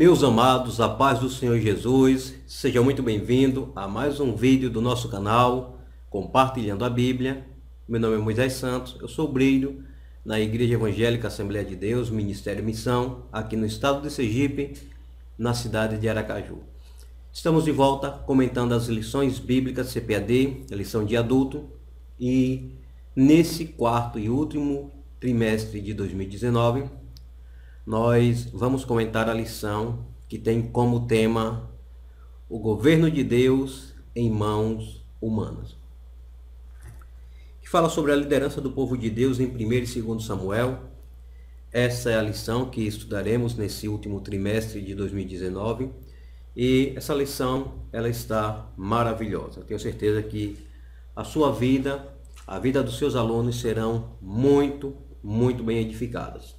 Meus amados, a paz do Senhor Jesus, seja muito bem-vindo a mais um vídeo do nosso canal Compartilhando a Bíblia. Meu nome é Moisés Santos, eu sou brilho na Igreja Evangélica Assembleia de Deus, Ministério Missão, aqui no estado de Sergipe, na cidade de Aracaju. Estamos de volta comentando as lições bíblicas CPAD, lição de adulto, e nesse quarto e último trimestre de 2019, nós vamos comentar a lição que tem como tema o governo de Deus em mãos humanas. Que fala sobre a liderança do povo de Deus em 1 e 2 Samuel. Essa é a lição que estudaremos nesse último trimestre de 2019. E essa lição, ela está maravilhosa. Tenho certeza que a sua vida, a vida dos seus alunos serão muito, muito bem edificadas.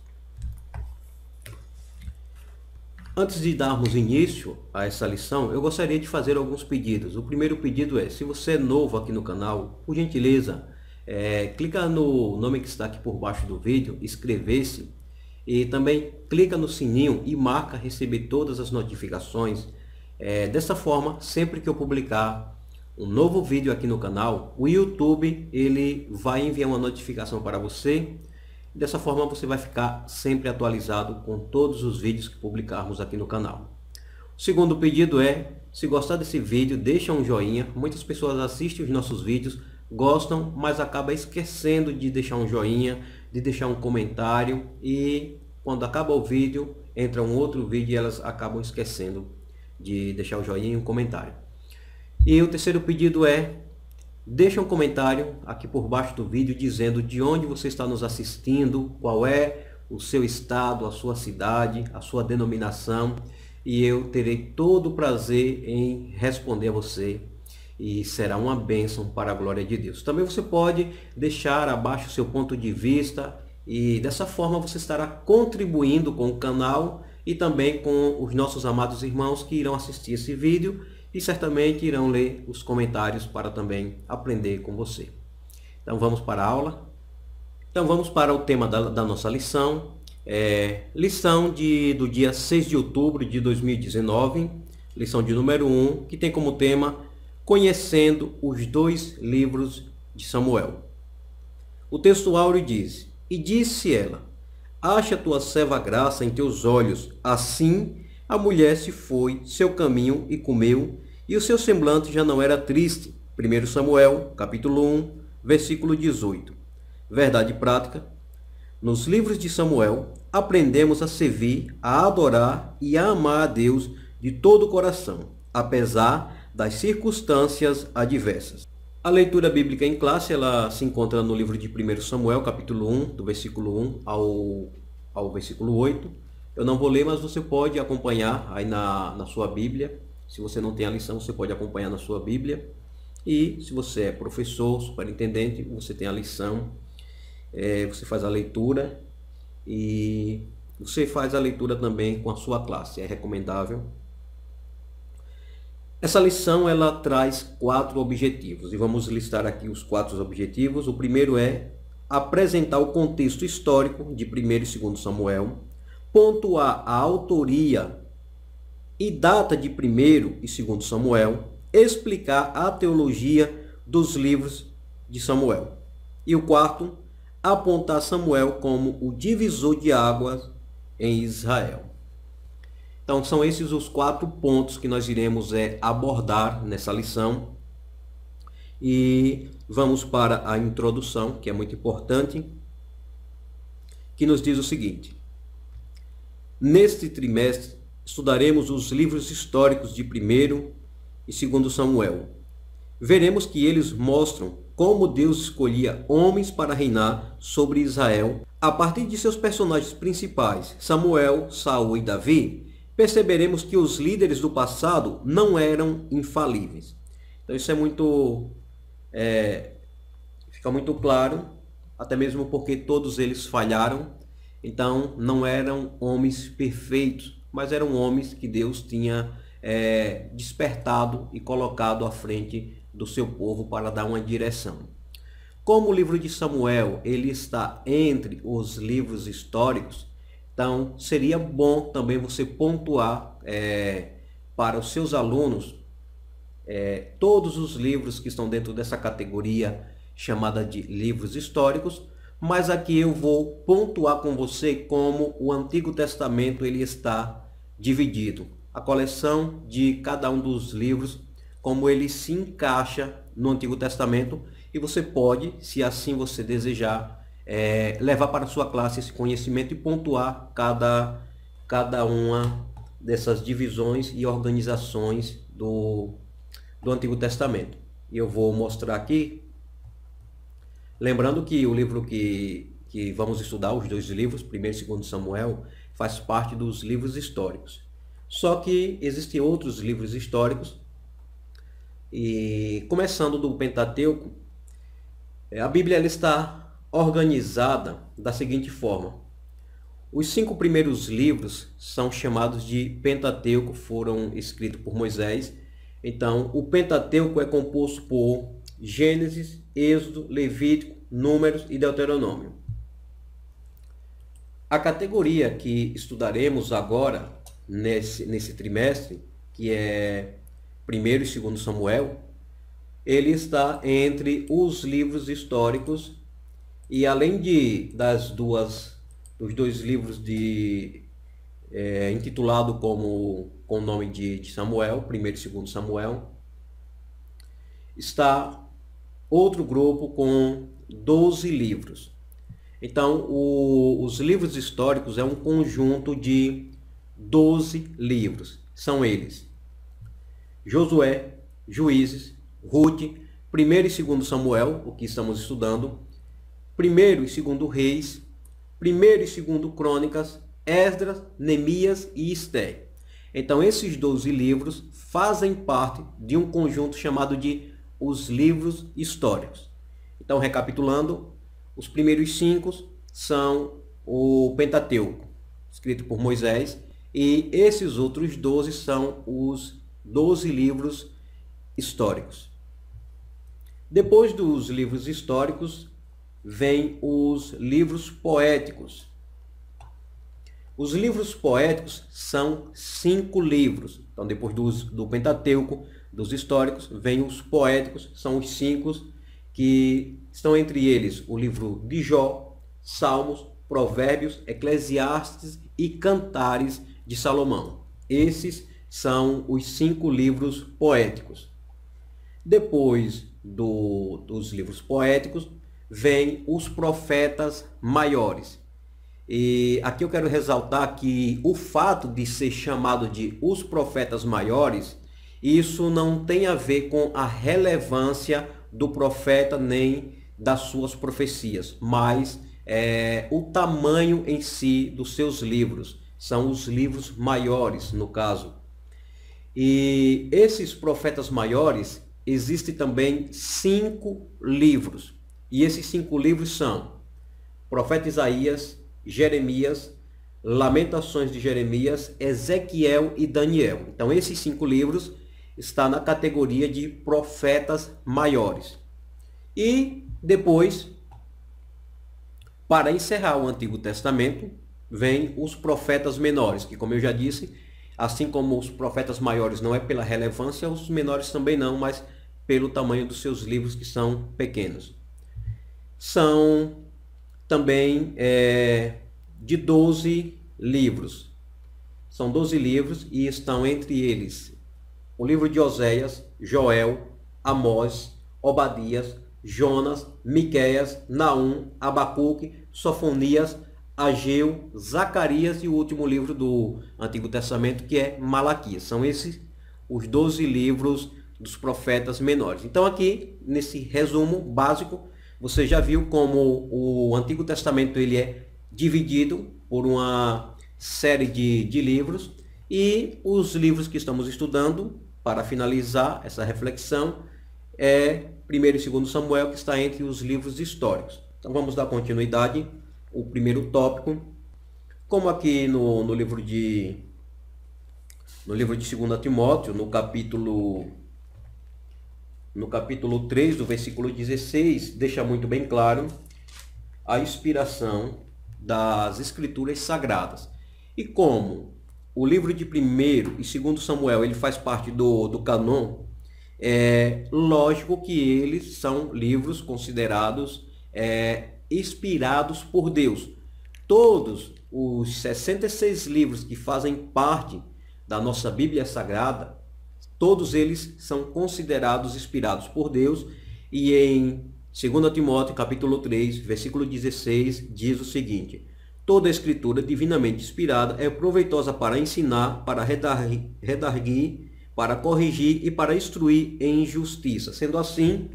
Antes de darmos início a essa lição, eu gostaria de fazer alguns pedidos. O primeiro pedido é, se você é novo aqui no canal, por gentileza, é, clica no nome que está aqui por baixo do vídeo, inscrever-se e também clica no sininho e marca receber todas as notificações. É, dessa forma, sempre que eu publicar um novo vídeo aqui no canal, o YouTube ele vai enviar uma notificação para você Dessa forma você vai ficar sempre atualizado com todos os vídeos que publicarmos aqui no canal. O segundo pedido é, se gostar desse vídeo, deixa um joinha. Muitas pessoas assistem os nossos vídeos, gostam, mas acaba esquecendo de deixar um joinha, de deixar um comentário e quando acaba o vídeo, entra um outro vídeo e elas acabam esquecendo de deixar o joinha e um comentário. E o terceiro pedido é Deixa um comentário aqui por baixo do vídeo dizendo de onde você está nos assistindo, qual é o seu estado, a sua cidade, a sua denominação e eu terei todo o prazer em responder a você e será uma bênção para a glória de Deus. Também você pode deixar abaixo o seu ponto de vista e dessa forma você estará contribuindo com o canal e também com os nossos amados irmãos que irão assistir esse vídeo e certamente irão ler os comentários para também aprender com você. Então vamos para a aula. Então vamos para o tema da, da nossa lição. É, lição de, do dia 6 de outubro de 2019, lição de número 1, que tem como tema Conhecendo os dois livros de Samuel. O texto áureo diz: E disse ela: Acha tua serva graça em teus olhos, assim a mulher se foi seu caminho e comeu, e o seu semblante já não era triste. 1 Samuel, capítulo 1, versículo 18. Verdade prática. Nos livros de Samuel, aprendemos a servir, a adorar e a amar a Deus de todo o coração, apesar das circunstâncias adversas. A leitura bíblica em classe, ela se encontra no livro de 1 Samuel, capítulo 1, do versículo 1 ao, ao versículo 8 eu não vou ler, mas você pode acompanhar aí na, na sua Bíblia. Se você não tem a lição, você pode acompanhar na sua Bíblia. E se você é professor, superintendente, você tem a lição, é, você faz a leitura e você faz a leitura também com a sua classe, é recomendável. Essa lição ela traz quatro objetivos e vamos listar aqui os quatro objetivos. O primeiro é apresentar o contexto histórico de 1 e 2 Samuel quanto à autoria e data de 1 e 2 Samuel, explicar a teologia dos livros de Samuel. E o quarto, apontar Samuel como o divisor de águas em Israel. Então, são esses os quatro pontos que nós iremos é, abordar nessa lição. E vamos para a introdução, que é muito importante, que nos diz o seguinte: Neste trimestre, estudaremos os livros históricos de 1 e 2 Samuel. Veremos que eles mostram como Deus escolhia homens para reinar sobre Israel a partir de seus personagens principais, Samuel, Saul e Davi. Perceberemos que os líderes do passado não eram infalíveis. Então isso é muito é, fica muito claro, até mesmo porque todos eles falharam então, não eram homens perfeitos, mas eram homens que Deus tinha é, despertado e colocado à frente do seu povo para dar uma direção. Como o livro de Samuel ele está entre os livros históricos, então seria bom também você pontuar é, para os seus alunos é, todos os livros que estão dentro dessa categoria chamada de livros históricos, mas aqui eu vou pontuar com você como o Antigo Testamento ele está dividido. A coleção de cada um dos livros, como ele se encaixa no Antigo Testamento e você pode, se assim você desejar, é, levar para sua classe esse conhecimento e pontuar cada, cada uma dessas divisões e organizações do, do Antigo Testamento. E eu vou mostrar aqui Lembrando que o livro que, que vamos estudar, os dois livros, primeiro e segundo Samuel, faz parte dos livros históricos. Só que existem outros livros históricos, e começando do Pentateuco, a Bíblia ela está organizada da seguinte forma. Os cinco primeiros livros são chamados de Pentateuco, foram escritos por Moisés. Então, o Pentateuco é composto por Gênesis, Êxodo, Levítico, Números e Deuteronômio. A categoria que estudaremos agora, nesse, nesse trimestre, que é 1 e 2 Samuel, ele está entre os livros históricos e além de das duas dos dois livros de é, intitulado como com o nome de, de Samuel, primeiro e segundo Samuel, está outro grupo com 12 livros. Então, o, os livros históricos é um conjunto de 12 livros. São eles: Josué, Juízes, Ruth, 1 e 2 Samuel, o que estamos estudando, 1 e 2 Reis, 1 e 2 Crônicas, Esdras, Neemias e Esté. Então, esses 12 livros fazem parte de um conjunto chamado de os livros históricos. Então, recapitulando, os primeiros cinco são o Pentateuco, escrito por Moisés, e esses outros doze são os doze livros históricos. Depois dos livros históricos, vem os livros poéticos. Os livros poéticos são cinco livros. Então, depois do Pentateuco, dos históricos, vêm os poéticos, são os cinco que estão entre eles o livro de Jó, Salmos, Provérbios, Eclesiastes e Cantares de Salomão. Esses são os cinco livros poéticos. Depois do, dos livros poéticos, vêm os profetas maiores. E aqui eu quero ressaltar que o fato de ser chamado de os profetas maiores isso não tem a ver com a relevância do profeta nem das suas profecias, mas é, o tamanho em si dos seus livros. São os livros maiores, no caso. E esses profetas maiores, existem também cinco livros. E esses cinco livros são Profeta Isaías, Jeremias, Lamentações de Jeremias, Ezequiel e Daniel. Então, esses cinco livros está na categoria de profetas maiores. E depois, para encerrar o Antigo Testamento, vem os profetas menores, que como eu já disse, assim como os profetas maiores não é pela relevância, os menores também não, mas pelo tamanho dos seus livros que são pequenos. São também é, de 12 livros. São 12 livros e estão entre eles o livro de Oséias, Joel, Amós, Obadias, Jonas, Miqueias, Naum, Abacuque, Sofonias, Ageu, Zacarias e o último livro do Antigo Testamento, que é Malaquias. São esses os 12 livros dos profetas menores. Então aqui, nesse resumo básico, você já viu como o Antigo Testamento ele é dividido por uma série de, de livros e os livros que estamos estudando para finalizar essa reflexão, é 1 e 2 Samuel, que está entre os livros históricos. Então vamos dar continuidade. O primeiro tópico, como aqui no, no livro de no livro de 2 Timóteo, no capítulo no capítulo 3, do versículo 16, deixa muito bem claro a inspiração das escrituras sagradas. E como o livro de primeiro e segundo Samuel ele faz parte do, do canon, é lógico que eles são livros considerados é, inspirados por Deus. Todos os 66 livros que fazem parte da nossa Bíblia Sagrada, todos eles são considerados inspirados por Deus e em 2 Timóteo capítulo 3, versículo 16 diz o seguinte: Toda a escritura divinamente inspirada é proveitosa para ensinar, para redarguir, para corrigir e para instruir em justiça. Sendo assim,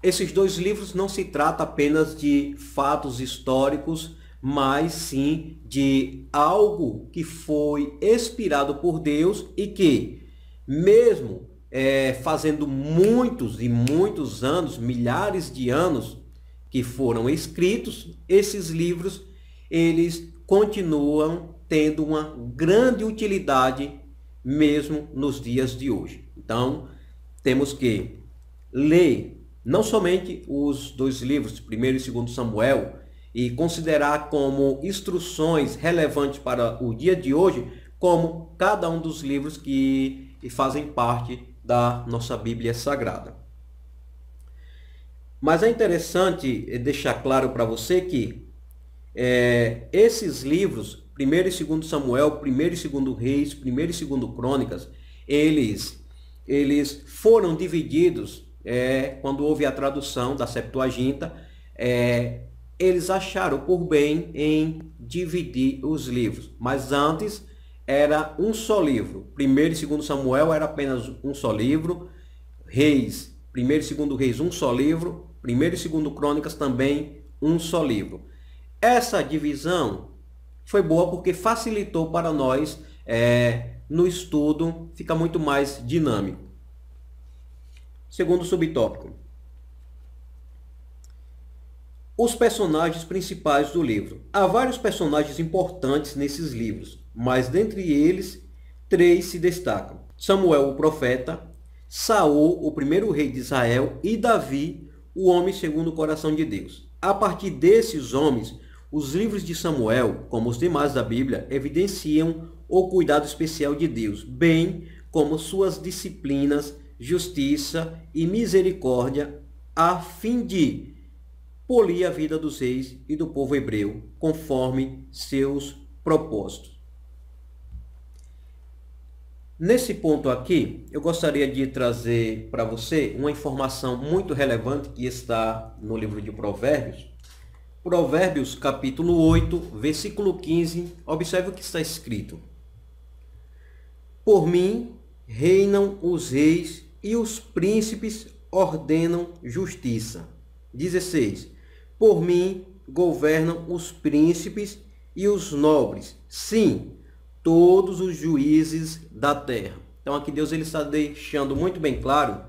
esses dois livros não se trata apenas de fatos históricos, mas sim de algo que foi inspirado por Deus e que, mesmo é, fazendo muitos e muitos anos, milhares de anos, que foram escritos, esses livros, eles continuam tendo uma grande utilidade mesmo nos dias de hoje. Então, temos que ler não somente os dois livros, primeiro e segundo Samuel, e considerar como instruções relevantes para o dia de hoje, como cada um dos livros que fazem parte da nossa Bíblia Sagrada. Mas é interessante eh, deixar claro para você que é, esses livros, 1 e 2 Samuel, 1 e 2 Reis, 1 e 2 Crônicas, eles, eles foram divididos é, quando houve a tradução da Septuaginta, é, eles acharam por bem em dividir os livros. Mas antes era um só livro. 1 e 2 Samuel era apenas um só livro. Reis, 1 e 2 Reis, um só livro. Primeiro e segundo Crônicas também um só livro. Essa divisão foi boa porque facilitou para nós é, no estudo, fica muito mais dinâmico. Segundo subtópico. Os personagens principais do livro. Há vários personagens importantes nesses livros, mas dentre eles, três se destacam. Samuel o profeta, Saul, o primeiro rei de Israel, e Davi, o homem segundo o coração de Deus. A partir desses homens, os livros de Samuel, como os demais da Bíblia, evidenciam o cuidado especial de Deus, bem como suas disciplinas, justiça e misericórdia, a fim de polir a vida dos reis e do povo hebreu, conforme seus propósitos. Nesse ponto aqui, eu gostaria de trazer para você uma informação muito relevante que está no livro de Provérbios. Provérbios capítulo 8, versículo 15. Observe o que está escrito. Por mim reinam os reis e os príncipes ordenam justiça. 16. Por mim governam os príncipes e os nobres. Sim, todos os juízes da terra. Então aqui Deus ele está deixando muito bem claro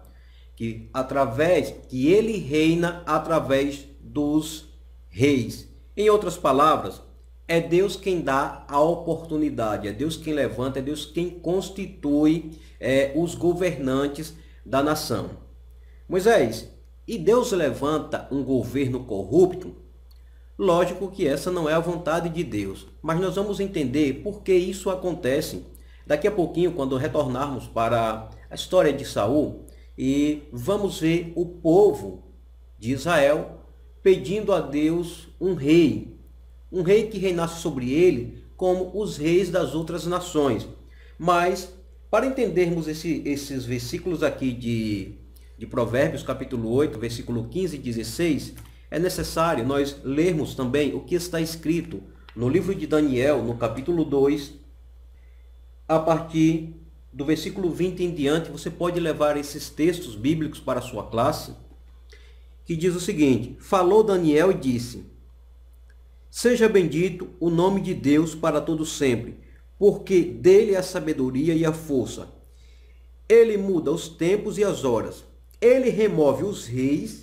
que através que ele reina através dos reis. Em outras palavras, é Deus quem dá a oportunidade, é Deus quem levanta, é Deus quem constitui é, os governantes da nação. Moisés, e Deus levanta um governo corrupto? Lógico que essa não é a vontade de Deus, mas nós vamos entender por que isso acontece daqui a pouquinho quando retornarmos para a história de Saul e vamos ver o povo de Israel pedindo a Deus um rei, um rei que reinasse sobre ele como os reis das outras nações. Mas para entendermos esse, esses versículos aqui de, de Provérbios capítulo 8, versículo 15 e 16, é necessário nós lermos também o que está escrito no livro de Daniel, no capítulo 2, a partir do versículo 20 em diante, você pode levar esses textos bíblicos para a sua classe, que diz o seguinte: Falou Daniel e disse: Seja bendito o nome de Deus para todo sempre, porque dele é a sabedoria e a força. Ele muda os tempos e as horas. Ele remove os reis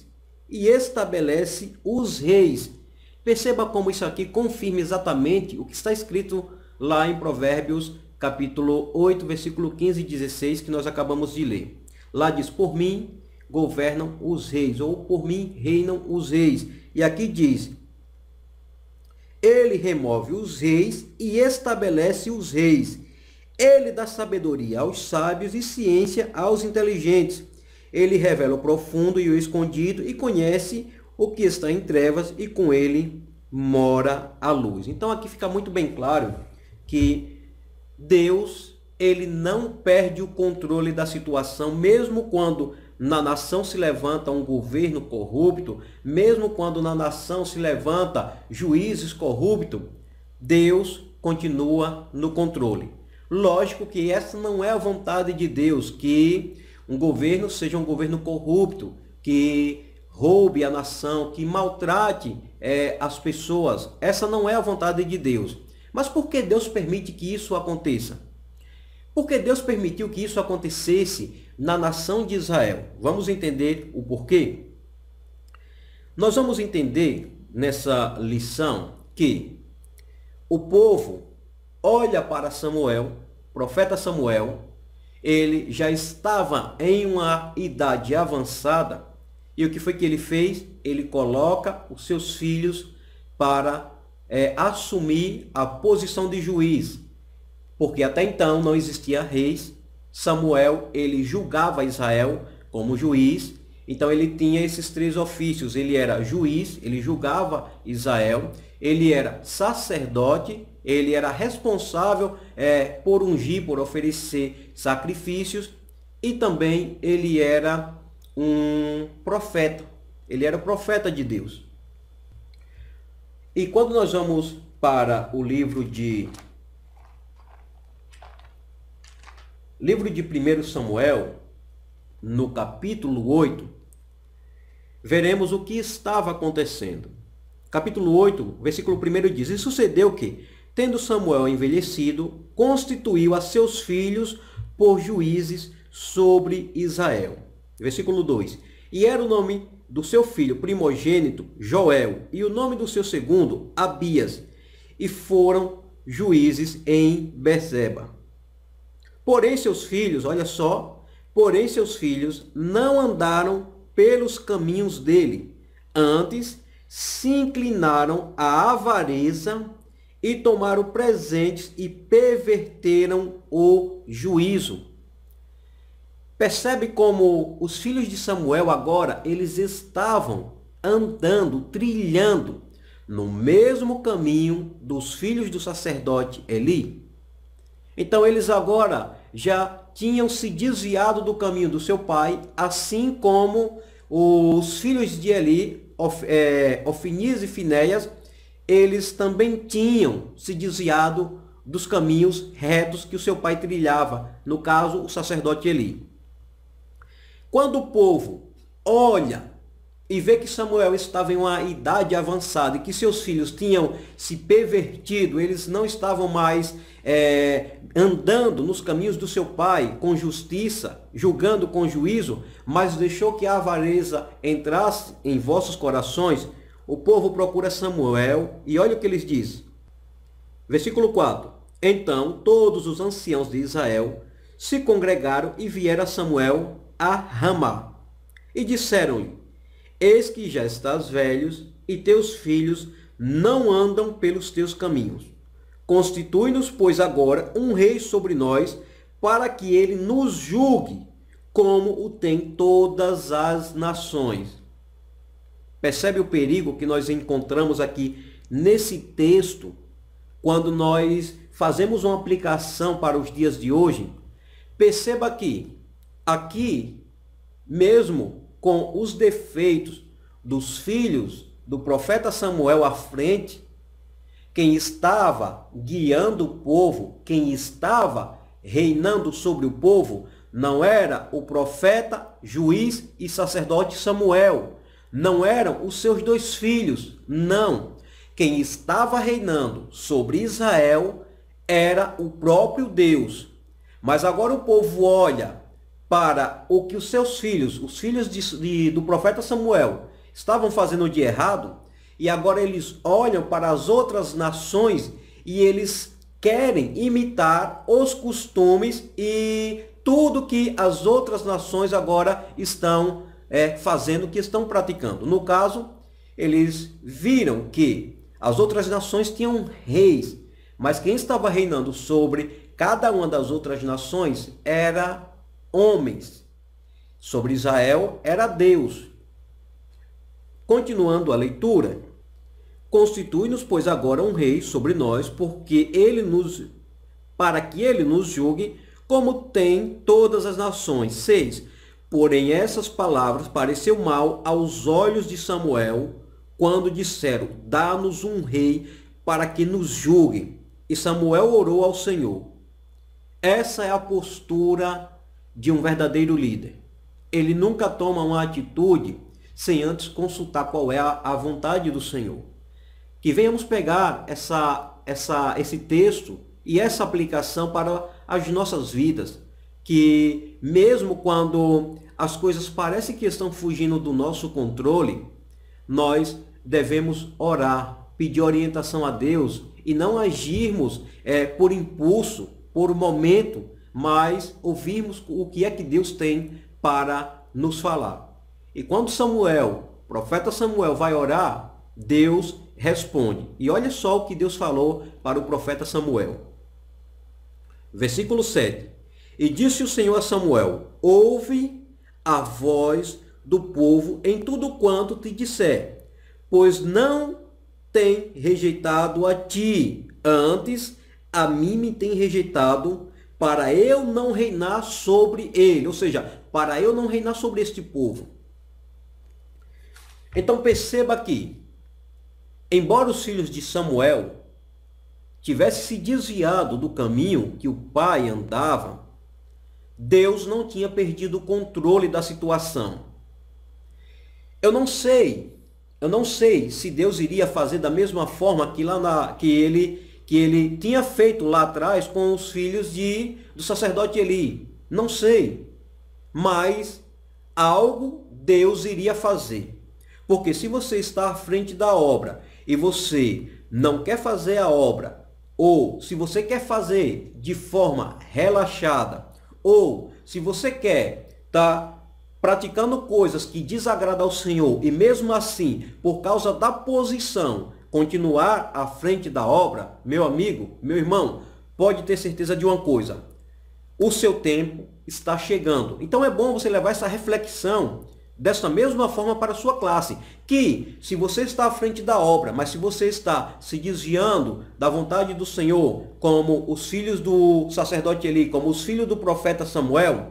e estabelece os reis. Perceba como isso aqui confirma exatamente o que está escrito lá em Provérbios, capítulo 8, versículo 15 e 16, que nós acabamos de ler. Lá diz: Por mim governam os reis, ou por mim reinam os reis. E aqui diz: Ele remove os reis e estabelece os reis. Ele dá sabedoria aos sábios e ciência aos inteligentes. Ele revela o profundo e o escondido e conhece o que está em trevas e com ele mora a luz. Então aqui fica muito bem claro que Deus, ele não perde o controle da situação, mesmo quando na nação se levanta um governo corrupto, mesmo quando na nação se levanta juízes corruptos, Deus continua no controle. Lógico que essa não é a vontade de Deus que um governo seja um governo corrupto, que roube a nação, que maltrate é, as pessoas. Essa não é a vontade de Deus. Mas por que Deus permite que isso aconteça? Porque Deus permitiu que isso acontecesse na nação de Israel. Vamos entender o porquê? Nós vamos entender nessa lição que o povo olha para Samuel, profeta Samuel, ele já estava em uma idade avançada e o que foi que ele fez? Ele coloca os seus filhos para é, assumir a posição de juiz, porque até então não existia reis. Samuel ele julgava Israel como juiz, então ele tinha esses três ofícios: ele era juiz, ele julgava Israel, ele era sacerdote ele era responsável é, por ungir, por oferecer sacrifícios e também ele era um profeta. Ele era profeta de Deus. E quando nós vamos para o livro de livro de 1 Samuel, no capítulo 8, veremos o que estava acontecendo. Capítulo 8, versículo 1 diz: E sucedeu que, tendo Samuel envelhecido, constituiu a seus filhos por juízes sobre Israel. Versículo 2. E era o nome do seu filho primogênito Joel, e o nome do seu segundo Abias, e foram juízes em Bezeba. Porém seus filhos, olha só, porém seus filhos não andaram pelos caminhos dele, antes se inclinaram à avareza e tomaram presentes e perverteram o juízo. Percebe como os filhos de Samuel agora, eles estavam andando, trilhando no mesmo caminho dos filhos do sacerdote Eli. Então eles agora já tinham se desviado do caminho do seu pai, assim como os filhos de Eli, Ofinias eh, e Finéias, eles também tinham se desviado dos caminhos retos que o seu pai trilhava, no caso, o sacerdote Eli. Quando o povo olha e vê que Samuel estava em uma idade avançada e que seus filhos tinham se pervertido, eles não estavam mais é, andando nos caminhos do seu pai com justiça, julgando com juízo, mas deixou que a avareza entrasse em vossos corações, o povo procura Samuel e olha o que eles diz. Versículo 4. Então todos os anciãos de Israel se congregaram e vieram a Samuel a Ramá. E disseram-lhe: Eis que já estás velhos e teus filhos não andam pelos teus caminhos. Constitui-nos, pois, agora um rei sobre nós, para que ele nos julgue, como o tem todas as nações. Percebe o perigo que nós encontramos aqui nesse texto, quando nós fazemos uma aplicação para os dias de hoje? Perceba que aqui, mesmo com os defeitos dos filhos do profeta Samuel à frente, quem estava guiando o povo, quem estava reinando sobre o povo, não era o profeta, juiz e sacerdote Samuel, não eram os seus dois filhos, não. Quem estava reinando sobre Israel era o próprio Deus. Mas agora o povo olha para o que os seus filhos, os filhos de, de, do profeta Samuel, estavam fazendo de errado, e agora eles olham para as outras nações e eles querem imitar os costumes e tudo que as outras nações agora estão é, fazendo o que estão praticando. No caso, eles viram que as outras nações tinham reis, mas quem estava reinando sobre cada uma das outras nações era homens. Sobre Israel era Deus. Continuando a leitura, constitui-nos, pois, agora um rei sobre nós, porque ele nos para que ele nos julgue como tem todas as nações. 6. Porém, essas palavras pareceu mal aos olhos de Samuel, quando disseram: Dá-nos um rei para que nos julgue. E Samuel orou ao Senhor. Essa é a postura de um verdadeiro líder. Ele nunca toma uma atitude sem antes consultar qual é a vontade do Senhor. Que venhamos pegar essa, essa, esse texto e essa aplicação para as nossas vidas que mesmo quando as coisas parecem que estão fugindo do nosso controle, nós devemos orar, pedir orientação a Deus e não agirmos é, por impulso, por momento, mas ouvirmos o que é que Deus tem para nos falar. E quando Samuel, profeta Samuel, vai orar, Deus responde. E olha só o que Deus falou para o profeta Samuel. Versículo 7. E disse o Senhor a Samuel: Ouve a voz do povo em tudo quanto te disser, pois não tem rejeitado a ti, antes a mim me tem rejeitado, para eu não reinar sobre ele, ou seja, para eu não reinar sobre este povo. Então perceba que, embora os filhos de Samuel tivessem se desviado do caminho que o pai andava, Deus não tinha perdido o controle da situação. Eu não sei, eu não sei se Deus iria fazer da mesma forma que lá na, que ele que ele tinha feito lá atrás com os filhos de do sacerdote Eli. Não sei. Mas algo Deus iria fazer. Porque se você está à frente da obra e você não quer fazer a obra, ou se você quer fazer de forma relaxada, ou, se você quer estar tá praticando coisas que desagradam ao Senhor e mesmo assim, por causa da posição, continuar à frente da obra, meu amigo, meu irmão, pode ter certeza de uma coisa. O seu tempo está chegando. Então é bom você levar essa reflexão desta mesma forma para a sua classe. Que se você está à frente da obra, mas se você está se desviando da vontade do Senhor, como os filhos do sacerdote Eli, como os filhos do profeta Samuel,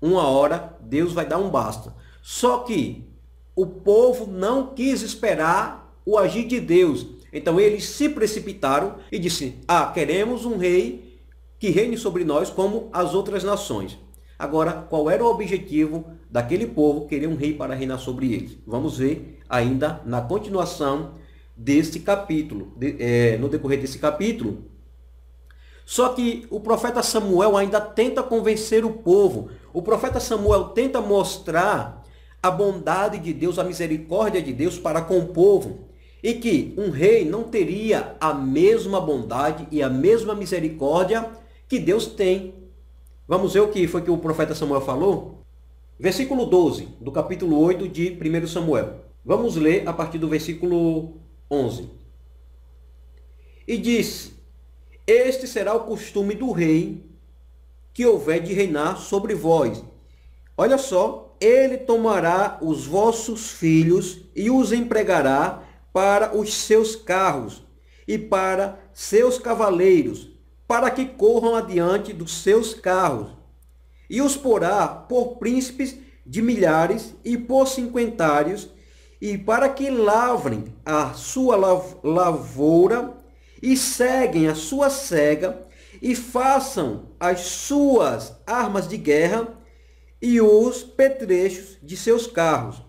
uma hora Deus vai dar um basta. Só que o povo não quis esperar o agir de Deus. Então eles se precipitaram e disseram: Ah, queremos um rei que reine sobre nós como as outras nações. Agora, qual era o objetivo daquele povo querer um rei para reinar sobre eles? Vamos ver ainda na continuação desse capítulo, de, é, no decorrer desse capítulo. Só que o profeta Samuel ainda tenta convencer o povo. O profeta Samuel tenta mostrar a bondade de Deus, a misericórdia de Deus para com o povo. E que um rei não teria a mesma bondade e a mesma misericórdia que Deus tem Vamos ver o que foi que o profeta Samuel falou? Versículo 12 do capítulo 8 de 1 Samuel. Vamos ler a partir do versículo 11. E disse: Este será o costume do rei que houver de reinar sobre vós. Olha só, ele tomará os vossos filhos e os empregará para os seus carros e para seus cavaleiros, para que corram adiante dos seus carros, e os porá por príncipes de milhares e por cinquentários, e para que lavrem a sua lavoura, e seguem a sua cega, e façam as suas armas de guerra e os petrechos de seus carros.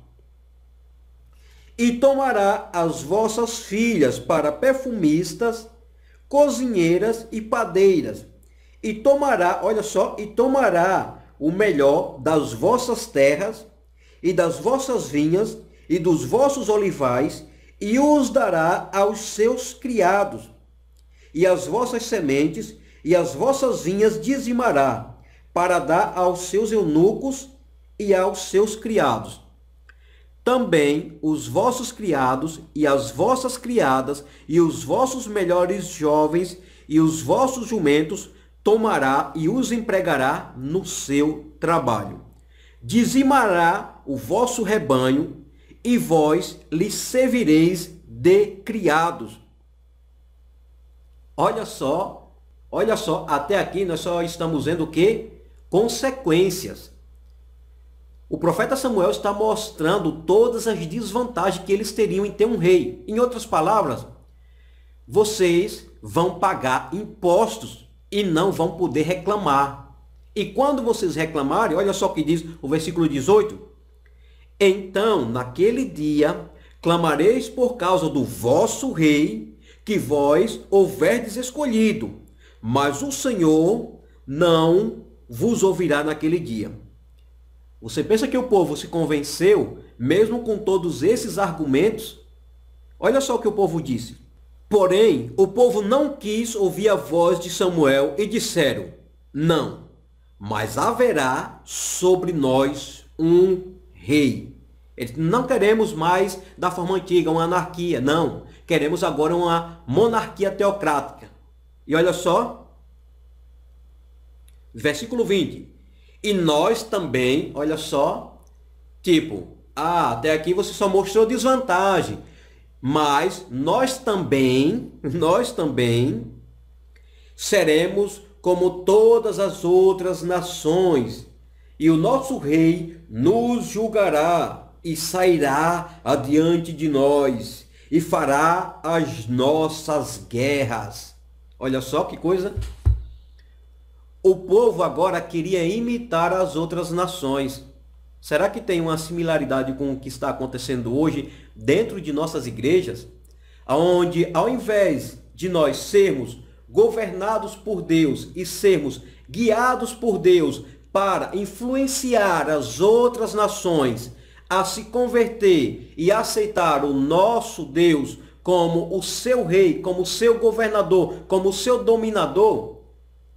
E tomará as vossas filhas para perfumistas, cozinheiras e padeiras, e tomará, olha só, e tomará o melhor das vossas terras e das vossas vinhas e dos vossos olivais e os dará aos seus criados. E as vossas sementes e as vossas vinhas dizimará, para dar aos seus eunucos e aos seus criados também os vossos criados e as vossas criadas e os vossos melhores jovens e os vossos jumentos tomará e os empregará no seu trabalho. Dizimará o vosso rebanho e vós lhe servireis de criados. Olha só, olha só, até aqui nós só estamos vendo o que? Consequências. O profeta Samuel está mostrando todas as desvantagens que eles teriam em ter um rei. Em outras palavras, vocês vão pagar impostos e não vão poder reclamar. E quando vocês reclamarem, olha só o que diz o versículo 18. Então, naquele dia, clamareis por causa do vosso rei, que vós houverdes escolhido, mas o Senhor não vos ouvirá naquele dia. Você pensa que o povo se convenceu, mesmo com todos esses argumentos? Olha só o que o povo disse. Porém, o povo não quis ouvir a voz de Samuel e disseram: Não, mas haverá sobre nós um rei. Eles não queremos mais da forma antiga, uma anarquia, não. Queremos agora uma monarquia teocrática. E olha só, versículo 20. E nós também, olha só, tipo, ah, até aqui você só mostrou desvantagem, mas nós também, nós também seremos como todas as outras nações, e o nosso rei nos julgará e sairá adiante de nós e fará as nossas guerras. Olha só que coisa o povo agora queria imitar as outras nações. Será que tem uma similaridade com o que está acontecendo hoje dentro de nossas igrejas? Onde, ao invés de nós sermos governados por Deus e sermos guiados por Deus para influenciar as outras nações a se converter e aceitar o nosso Deus como o seu rei, como o seu governador, como o seu dominador,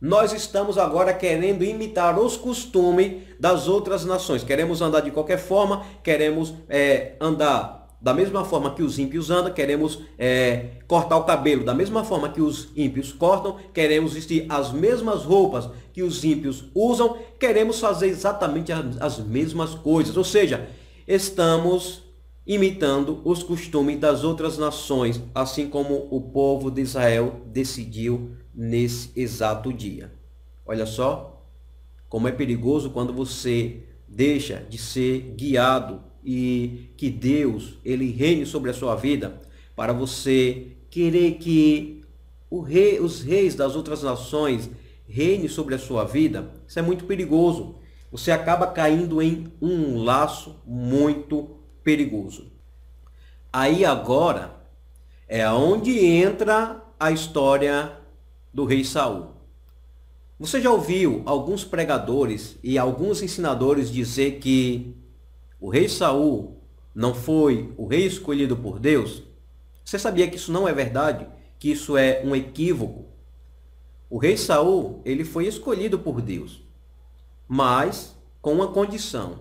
nós estamos agora querendo imitar os costumes das outras nações. Queremos andar de qualquer forma, queremos é, andar da mesma forma que os ímpios andam, queremos é, cortar o cabelo da mesma forma que os ímpios cortam, queremos vestir as mesmas roupas que os ímpios usam, queremos fazer exatamente as mesmas coisas. Ou seja, estamos imitando os costumes das outras nações, assim como o povo de Israel decidiu nesse exato dia. Olha só como é perigoso quando você deixa de ser guiado e que Deus ele reine sobre a sua vida para você querer que rei, os reis das outras nações reine sobre a sua vida. Isso é muito perigoso. Você acaba caindo em um laço muito perigoso. Aí agora é onde entra a história do rei Saul. Você já ouviu alguns pregadores e alguns ensinadores dizer que o rei Saul não foi o rei escolhido por Deus? Você sabia que isso não é verdade? Que isso é um equívoco? O rei Saul, ele foi escolhido por Deus, mas com uma condição.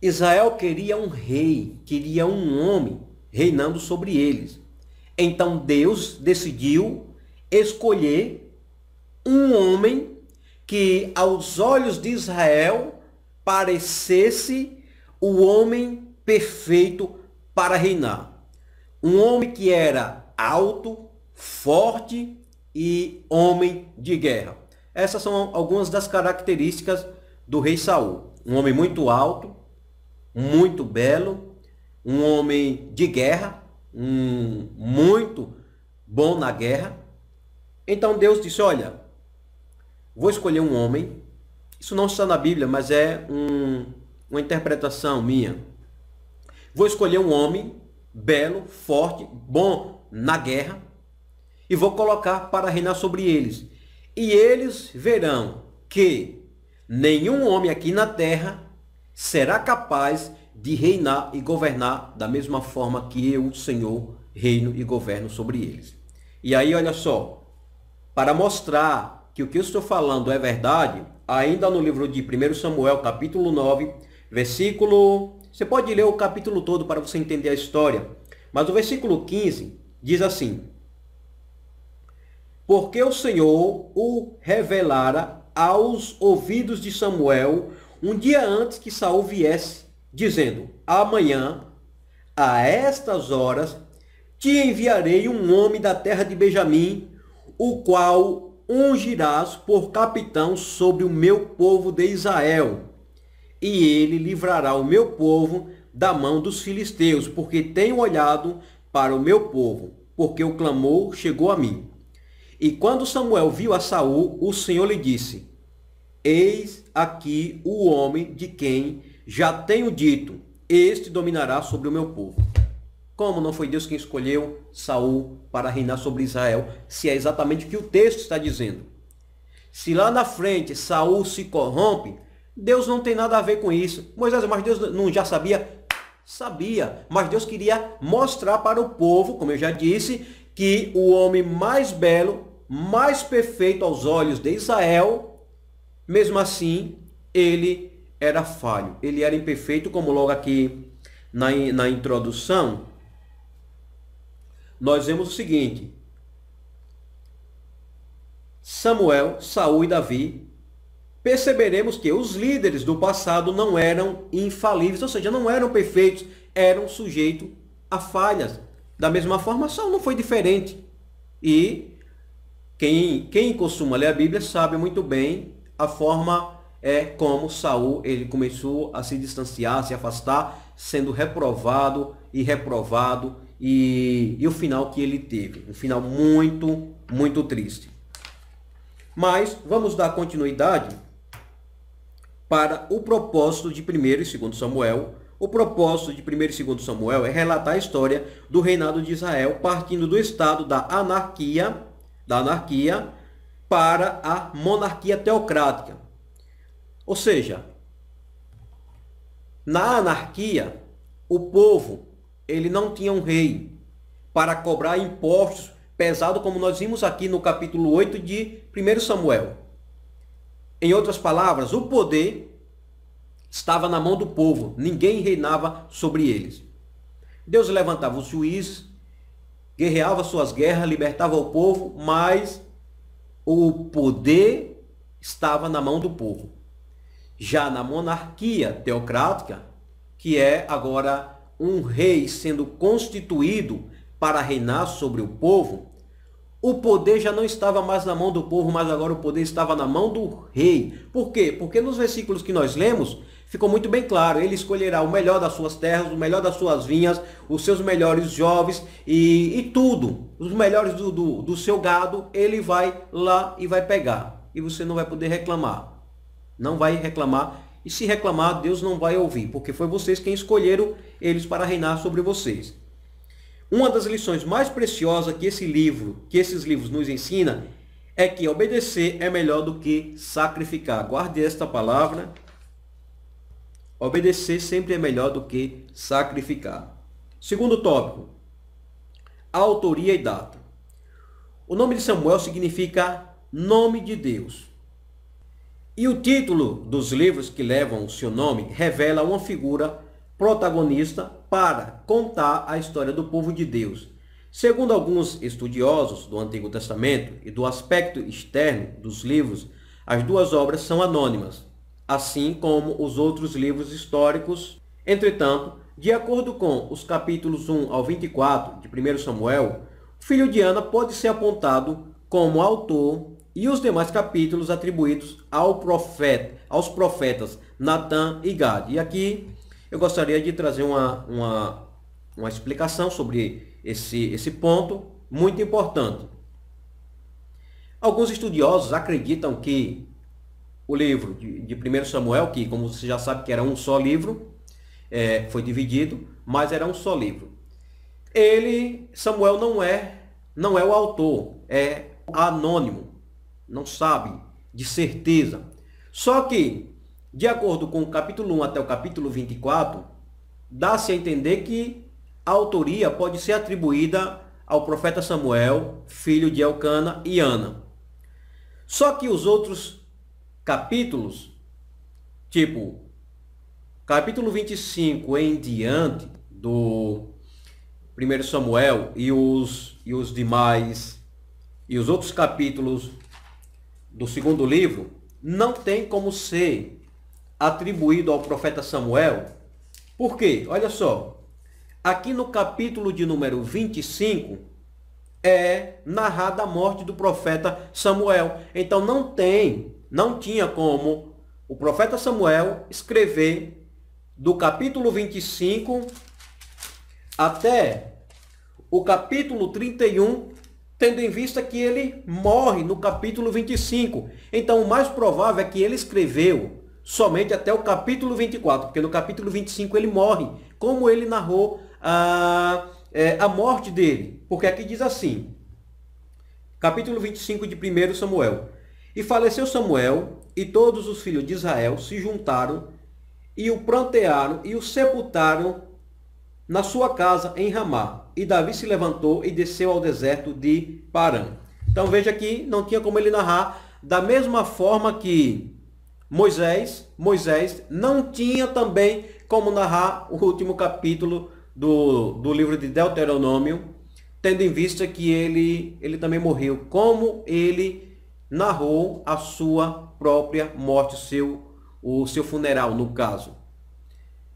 Israel queria um rei, queria um homem reinando sobre eles. Então Deus decidiu escolher um homem que aos olhos de Israel parecesse o homem perfeito para reinar. Um homem que era alto, forte e homem de guerra. Essas são algumas das características do rei Saul. Um homem muito alto, muito belo, um homem de guerra, um muito bom na guerra, então Deus disse: Olha, vou escolher um homem. Isso não está na Bíblia, mas é um, uma interpretação minha. Vou escolher um homem belo, forte, bom na guerra e vou colocar para reinar sobre eles. E eles verão que nenhum homem aqui na terra será capaz de reinar e governar da mesma forma que eu, Senhor, reino e governo sobre eles. E aí, olha só, para mostrar que o que eu estou falando é verdade, ainda no livro de 1 Samuel, capítulo 9, versículo. Você pode ler o capítulo todo para você entender a história, mas o versículo 15 diz assim: Porque o Senhor o revelara aos ouvidos de Samuel um dia antes que Saul viesse, dizendo: Amanhã, a estas horas, te enviarei um homem da terra de Benjamim, o qual ungirás por capitão sobre o meu povo de Israel. E ele livrará o meu povo da mão dos filisteus, porque tenho olhado para o meu povo, porque o clamor chegou a mim. E quando Samuel viu a Saul, o Senhor lhe disse: Eis aqui o homem de quem já tenho dito, este dominará sobre o meu povo. Como não foi Deus quem escolheu Saul para reinar sobre Israel, se é exatamente o que o texto está dizendo. Se lá na frente Saul se corrompe, Deus não tem nada a ver com isso. Moisés, mas Deus não já sabia? Sabia, mas Deus queria mostrar para o povo, como eu já disse, que o homem mais belo, mais perfeito aos olhos de Israel, mesmo assim, ele era falho, ele era imperfeito, como logo aqui na, na introdução, nós vemos o seguinte: Samuel, Saul e Davi, perceberemos que os líderes do passado não eram infalíveis, ou seja, não eram perfeitos, eram sujeitos a falhas. Da mesma forma, Saul não foi diferente. E quem, quem costuma ler a Bíblia sabe muito bem a forma é como Saul ele começou a se distanciar, a se afastar, sendo reprovado e reprovado e, e o final que ele teve. Um final muito, muito triste. Mas vamos dar continuidade para o propósito de 1 e 2 Samuel. O propósito de 1 e 2 Samuel é relatar a história do reinado de Israel partindo do estado da anarquia, da anarquia para a monarquia teocrática. Ou seja, na anarquia, o povo ele não tinha um rei para cobrar impostos pesado, como nós vimos aqui no capítulo 8 de 1 Samuel. Em outras palavras, o poder estava na mão do povo, ninguém reinava sobre eles. Deus levantava os juízes, guerreava suas guerras, libertava o povo, mas o poder estava na mão do povo. Já na monarquia teocrática, que é agora um rei sendo constituído para reinar sobre o povo, o poder já não estava mais na mão do povo, mas agora o poder estava na mão do rei. Por quê? Porque nos versículos que nós lemos, ficou muito bem claro, ele escolherá o melhor das suas terras, o melhor das suas vinhas, os seus melhores jovens e, e tudo, os melhores do, do, do seu gado, ele vai lá e vai pegar. E você não vai poder reclamar. Não vai reclamar e se reclamar, Deus não vai ouvir, porque foi vocês quem escolheram eles para reinar sobre vocês. Uma das lições mais preciosas que esse livro, que esses livros nos ensina, é que obedecer é melhor do que sacrificar. Guarde esta palavra. Obedecer sempre é melhor do que sacrificar. Segundo tópico, autoria e data. O nome de Samuel significa nome de Deus. E o título dos livros que levam o seu nome revela uma figura protagonista para contar a história do povo de Deus. Segundo alguns estudiosos do Antigo Testamento e do aspecto externo dos livros, as duas obras são anônimas, assim como os outros livros históricos. Entretanto, de acordo com os capítulos 1 ao 24 de 1 Samuel, o filho de Ana pode ser apontado como autor e os demais capítulos atribuídos ao profeta, aos profetas Natan e Gad. E aqui eu gostaria de trazer uma, uma, uma explicação sobre esse, esse ponto muito importante. Alguns estudiosos acreditam que o livro de, de 1 Samuel, que como você já sabe que era um só livro, é, foi dividido, mas era um só livro. Ele, Samuel não é, não é o autor, é anônimo não sabe de certeza. Só que, de acordo com o capítulo 1 até o capítulo 24, dá-se a entender que a autoria pode ser atribuída ao profeta Samuel, filho de Elcana e Ana. Só que os outros capítulos, tipo capítulo 25 em diante do 1 Samuel e os, e os demais, e os outros capítulos do segundo livro, não tem como ser atribuído ao profeta Samuel. Por quê? Olha só. Aqui no capítulo de número 25 é narrada a morte do profeta Samuel. Então não tem, não tinha como o profeta Samuel escrever do capítulo 25 até o capítulo 31 tendo em vista que ele morre no capítulo 25. Então, o mais provável é que ele escreveu somente até o capítulo 24, porque no capítulo 25 ele morre, como ele narrou a, ah, é, a morte dele. Porque aqui diz assim, capítulo 25 de 1 Samuel. E faleceu Samuel, e todos os filhos de Israel se juntaram, e o prantearam, e o sepultaram na sua casa em Ramá e Davi se levantou e desceu ao deserto de Parã. Então veja que não tinha como ele narrar da mesma forma que Moisés, Moisés não tinha também como narrar o último capítulo do, do livro de Deuteronômio, tendo em vista que ele, ele também morreu, como ele narrou a sua própria morte, seu, o seu funeral, no caso.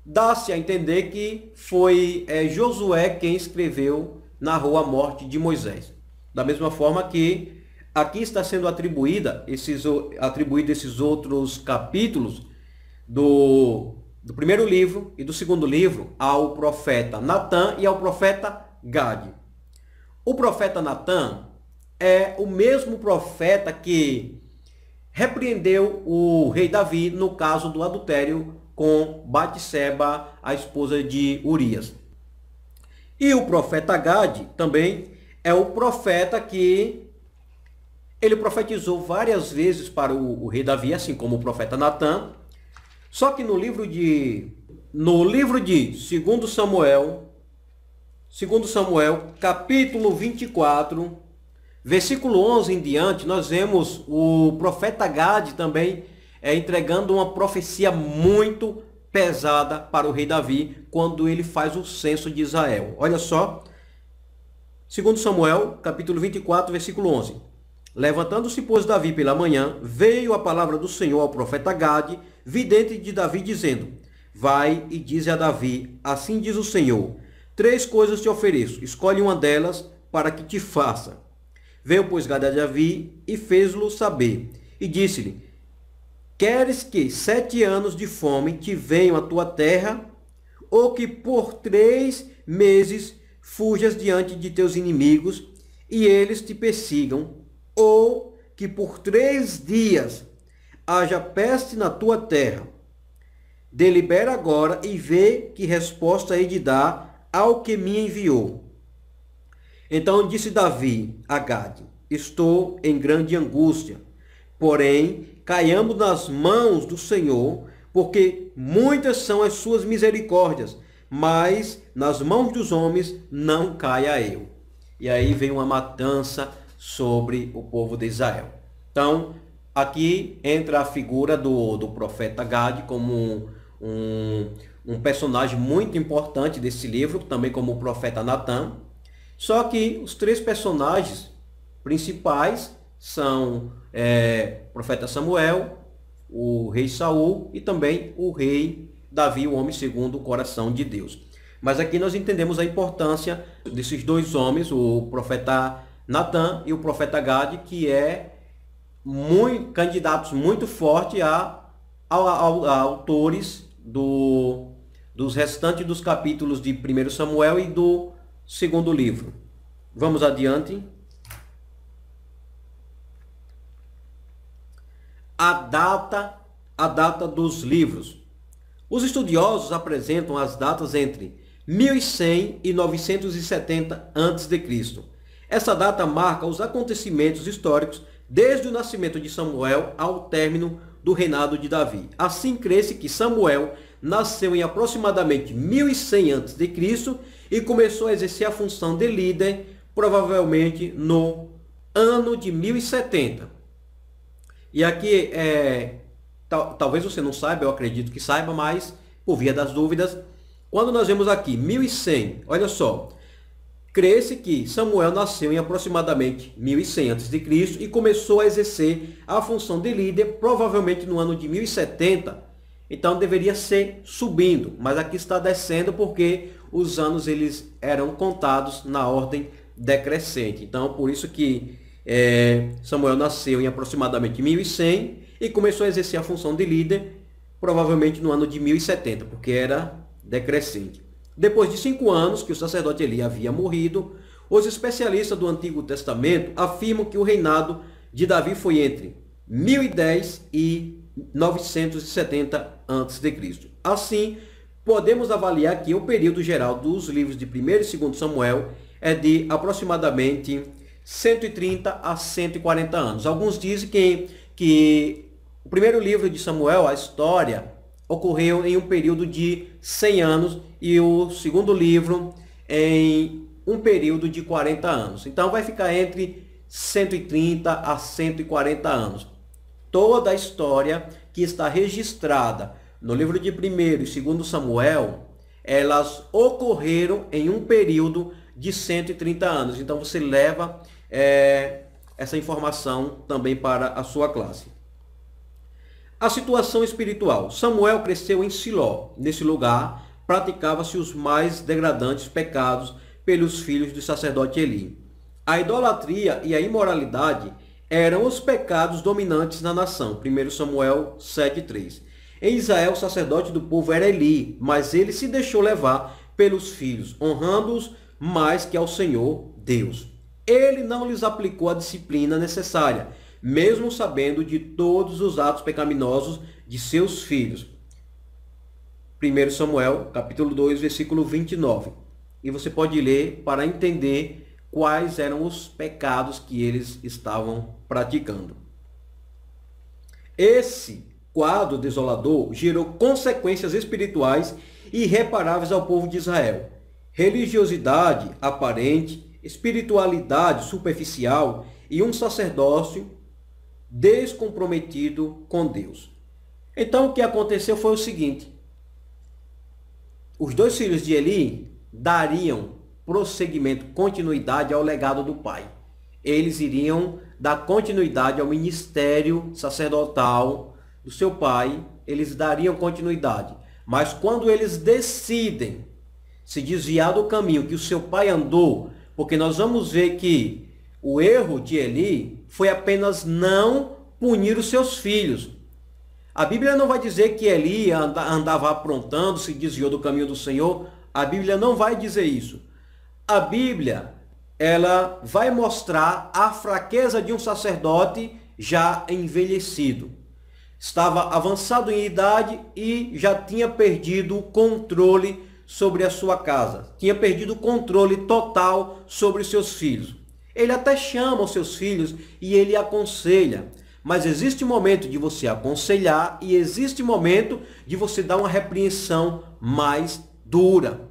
Dá-se a entender que foi é, Josué quem escreveu, na rua a morte de Moisés. Da mesma forma que aqui está sendo atribuída esses, atribuído esses outros capítulos do, do primeiro livro e do segundo livro ao profeta Natan e ao profeta Gad. O profeta Natan é o mesmo profeta que repreendeu o rei Davi no caso do adultério com Batseba, a esposa de Urias. E o profeta Gad também é o profeta que ele profetizou várias vezes para o, o rei Davi, assim como o profeta Natan. Só que no livro de no livro de 2 Samuel, 2 Samuel, capítulo 24, versículo 11 em diante, nós vemos o profeta Gad também é, entregando uma profecia muito pesada para o rei Davi quando ele faz o censo de Israel. Olha só, segundo Samuel, capítulo 24, versículo 11. Levantando-se, pois, Davi pela manhã, veio a palavra do Senhor ao profeta Gade, vidente de Davi, dizendo, Vai e dize a Davi, assim diz o Senhor, três coisas te ofereço, escolhe uma delas para que te faça. Veio, pois, Gade a Davi e fez-lo saber, e disse-lhe, Queres que sete anos de fome te venham à tua terra, ou que por três meses fujas diante de teus inimigos e eles te persigam, ou que por três dias haja peste na tua terra? Delibera agora e vê que resposta hei de dar ao que me enviou. Então disse Davi a Gade: Estou em grande angústia Porém, caiamos nas mãos do Senhor, porque muitas são as suas misericórdias, mas nas mãos dos homens não caia eu. E aí vem uma matança sobre o povo de Israel. Então, aqui entra a figura do, do profeta Gad como um, um personagem muito importante desse livro, também como o profeta Natan. Só que os três personagens principais são é, o profeta Samuel, o rei Saul e também o rei Davi, o homem segundo o coração de Deus. Mas aqui nós entendemos a importância desses dois homens, o profeta Natan e o profeta Gad, que é muito, candidatos muito forte a, a, a, a autores do, dos restantes dos capítulos de 1 Samuel e do segundo livro. Vamos adiante. a data, a data dos livros. Os estudiosos apresentam as datas entre 1100 e 970 a.C. Essa data marca os acontecimentos históricos desde o nascimento de Samuel ao término do reinado de Davi. Assim crê-se que Samuel nasceu em aproximadamente 1100 a.C. e começou a exercer a função de líder, provavelmente no ano de 1070. E aqui, é, tal, talvez você não saiba, eu acredito que saiba, mas por via das dúvidas, quando nós vemos aqui 1100, olha só, crê-se que Samuel nasceu em aproximadamente 1100 a.C. e começou a exercer a função de líder provavelmente no ano de 1070. Então deveria ser subindo, mas aqui está descendo porque os anos eles eram contados na ordem decrescente. Então por isso que é, Samuel nasceu em aproximadamente 1100 e começou a exercer a função de líder provavelmente no ano de 1070, porque era decrescente. Depois de cinco anos que o sacerdote Eli havia morrido, os especialistas do Antigo Testamento afirmam que o reinado de Davi foi entre 1010 e 970 a.C. Assim, podemos avaliar que o período geral dos livros de 1 e 2 Samuel é de aproximadamente 130 a 140 anos. Alguns dizem que, que o primeiro livro de Samuel, a história, ocorreu em um período de 100 anos e o segundo livro em um período de 40 anos. Então vai ficar entre 130 a 140 anos. Toda a história que está registrada no livro de 1 e 2 Samuel, elas ocorreram em um período de 130 anos. Então você leva é, essa informação também para a sua classe. A situação espiritual. Samuel cresceu em Siló. Nesse lugar, praticava-se os mais degradantes pecados pelos filhos do sacerdote Eli. A idolatria e a imoralidade eram os pecados dominantes na nação. 1 Samuel 7,3. Em Israel, o sacerdote do povo era Eli, mas ele se deixou levar pelos filhos, honrando-os mais que ao Senhor Deus ele não lhes aplicou a disciplina necessária, mesmo sabendo de todos os atos pecaminosos de seus filhos. 1 Samuel, capítulo 2, versículo 29. E você pode ler para entender quais eram os pecados que eles estavam praticando. Esse quadro desolador gerou consequências espirituais irreparáveis ao povo de Israel. Religiosidade aparente espiritualidade superficial e um sacerdócio descomprometido com Deus. Então o que aconteceu foi o seguinte: os dois filhos de Eli dariam prosseguimento, continuidade ao legado do pai. Eles iriam dar continuidade ao ministério sacerdotal do seu pai, eles dariam continuidade. Mas quando eles decidem se desviar do caminho que o seu pai andou porque nós vamos ver que o erro de Eli foi apenas não punir os seus filhos. A Bíblia não vai dizer que Eli andava aprontando, se desviou do caminho do Senhor. A Bíblia não vai dizer isso. A Bíblia, ela vai mostrar a fraqueza de um sacerdote já envelhecido. Estava avançado em idade e já tinha perdido o controle sobre a sua casa, tinha perdido o controle total sobre os seus filhos. Ele até chama os seus filhos e ele aconselha, mas existe um momento de você aconselhar e existe um momento de você dar uma repreensão mais dura.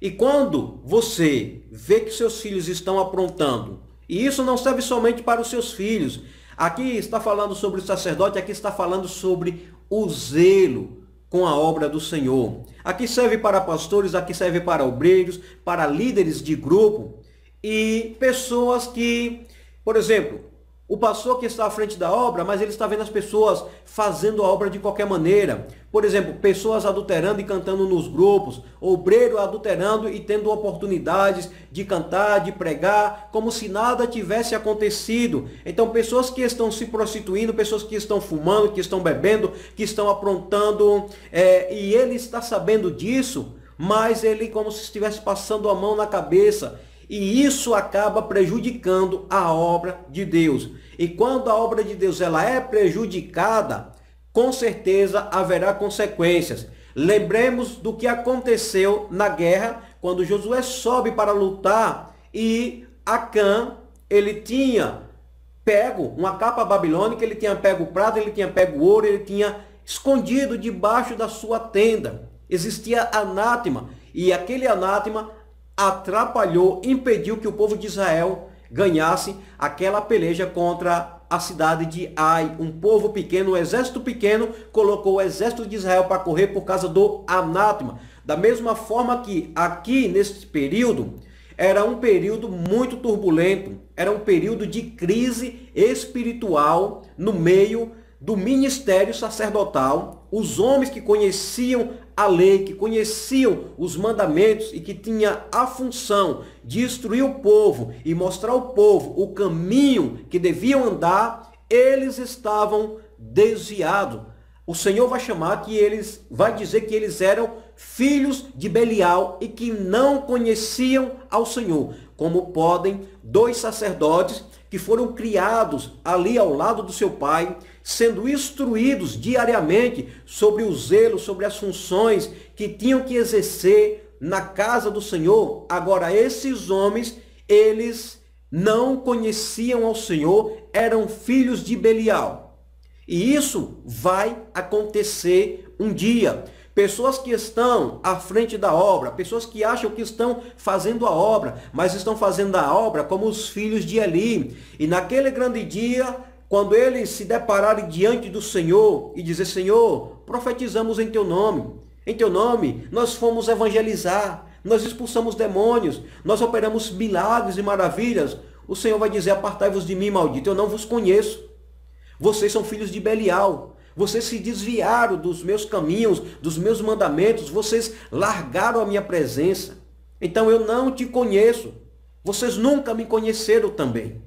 E quando você vê que seus filhos estão aprontando, e isso não serve somente para os seus filhos, aqui está falando sobre o sacerdote, aqui está falando sobre o zelo, com a obra do Senhor. Aqui serve para pastores, aqui serve para obreiros, para líderes de grupo e pessoas que, por exemplo, o pastor que está à frente da obra, mas ele está vendo as pessoas fazendo a obra de qualquer maneira. Por exemplo, pessoas adulterando e cantando nos grupos, obreiro adulterando e tendo oportunidades de cantar, de pregar, como se nada tivesse acontecido. Então, pessoas que estão se prostituindo, pessoas que estão fumando, que estão bebendo, que estão aprontando, é, e ele está sabendo disso, mas ele como se estivesse passando a mão na cabeça e isso acaba prejudicando a obra de Deus. E quando a obra de Deus ela é prejudicada, com certeza haverá consequências. Lembremos do que aconteceu na guerra, quando Josué sobe para lutar e Acã, ele tinha pego uma capa babilônica, ele tinha pego prata, ele tinha pego ouro, ele tinha escondido debaixo da sua tenda. Existia anátema e aquele anátema atrapalhou, impediu que o povo de Israel ganhasse aquela peleja contra a cidade de Ai. Um povo pequeno, um exército pequeno, colocou o exército de Israel para correr por causa do anátema. Da mesma forma que aqui, nesse período, era um período muito turbulento, era um período de crise espiritual no meio do ministério sacerdotal, os homens que conheciam a lei, que conheciam os mandamentos e que tinha a função de instruir o povo e mostrar ao povo o caminho que deviam andar, eles estavam desviados. O Senhor vai chamar que eles, vai dizer que eles eram filhos de Belial e que não conheciam ao Senhor, como podem dois sacerdotes que foram criados ali ao lado do seu pai, sendo instruídos diariamente sobre o zelo, sobre as funções que tinham que exercer na casa do Senhor. Agora, esses homens, eles não conheciam ao Senhor, eram filhos de Belial. E isso vai acontecer um dia. Pessoas que estão à frente da obra, pessoas que acham que estão fazendo a obra, mas estão fazendo a obra como os filhos de Eli. E naquele grande dia, quando eles se depararem diante do Senhor e dizer, Senhor, profetizamos em teu nome. Em teu nome, nós fomos evangelizar, nós expulsamos demônios, nós operamos milagres e maravilhas. O Senhor vai dizer, apartai-vos de mim, maldito, eu não vos conheço. Vocês são filhos de Belial. Vocês se desviaram dos meus caminhos, dos meus mandamentos, vocês largaram a minha presença. Então eu não te conheço. Vocês nunca me conheceram também.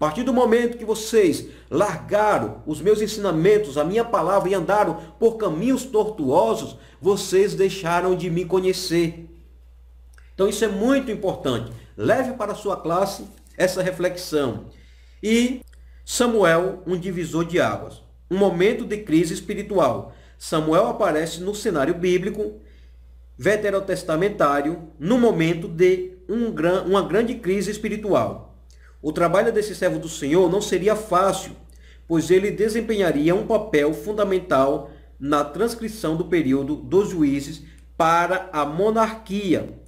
A partir do momento que vocês largaram os meus ensinamentos, a minha palavra e andaram por caminhos tortuosos, vocês deixaram de me conhecer. Então isso é muito importante. Leve para a sua classe essa reflexão. E Samuel, um divisor de águas. Um momento de crise espiritual. Samuel aparece no cenário bíblico veterotestamentário no momento de um, uma grande crise espiritual. O trabalho desse servo do Senhor não seria fácil, pois ele desempenharia um papel fundamental na transcrição do período dos juízes para a monarquia.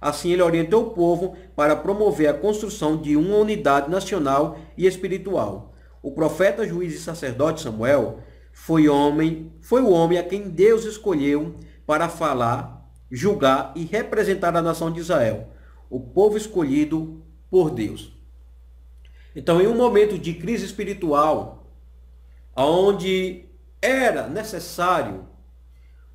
Assim, ele orientou o povo para promover a construção de uma unidade nacional e espiritual. O profeta, juiz e sacerdote Samuel foi homem, foi o homem a quem Deus escolheu para falar, julgar e representar a nação de Israel, o povo escolhido por Deus. Então, em um momento de crise espiritual, onde era necessário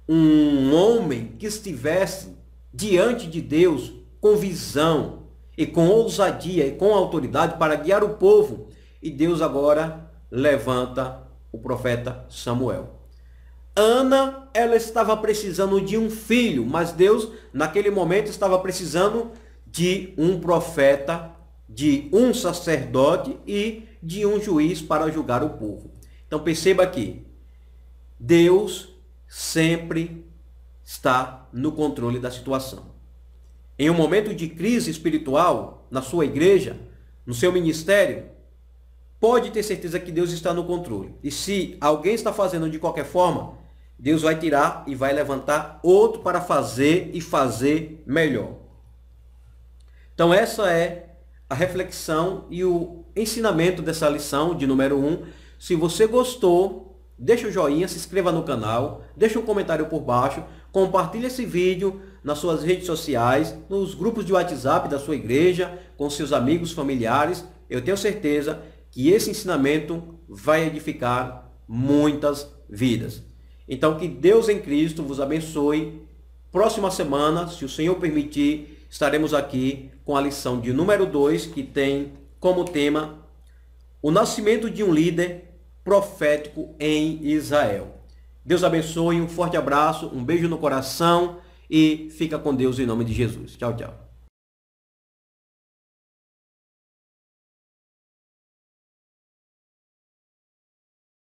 um homem que estivesse diante de Deus com visão e com ousadia e com autoridade para guiar o povo, e Deus agora levanta o profeta Samuel. Ana, ela estava precisando de um filho, mas Deus, naquele momento, estava precisando de um profeta de um sacerdote e de um juiz para julgar o povo. Então perceba aqui, Deus sempre está no controle da situação. Em um momento de crise espiritual, na sua igreja, no seu ministério, pode ter certeza que Deus está no controle. E se alguém está fazendo de qualquer forma, Deus vai tirar e vai levantar outro para fazer e fazer melhor. Então essa é a reflexão e o ensinamento dessa lição de número 1. Um. Se você gostou, deixa o joinha, se inscreva no canal, deixa um comentário por baixo, compartilhe esse vídeo nas suas redes sociais, nos grupos de WhatsApp da sua igreja, com seus amigos, familiares. Eu tenho certeza que esse ensinamento vai edificar muitas vidas. Então que Deus em Cristo vos abençoe. Próxima semana, se o Senhor permitir, estaremos aqui com a lição de número 2, que tem como tema o nascimento de um líder profético em Israel. Deus abençoe, um forte abraço, um beijo no coração e fica com Deus em nome de Jesus. Tchau, tchau.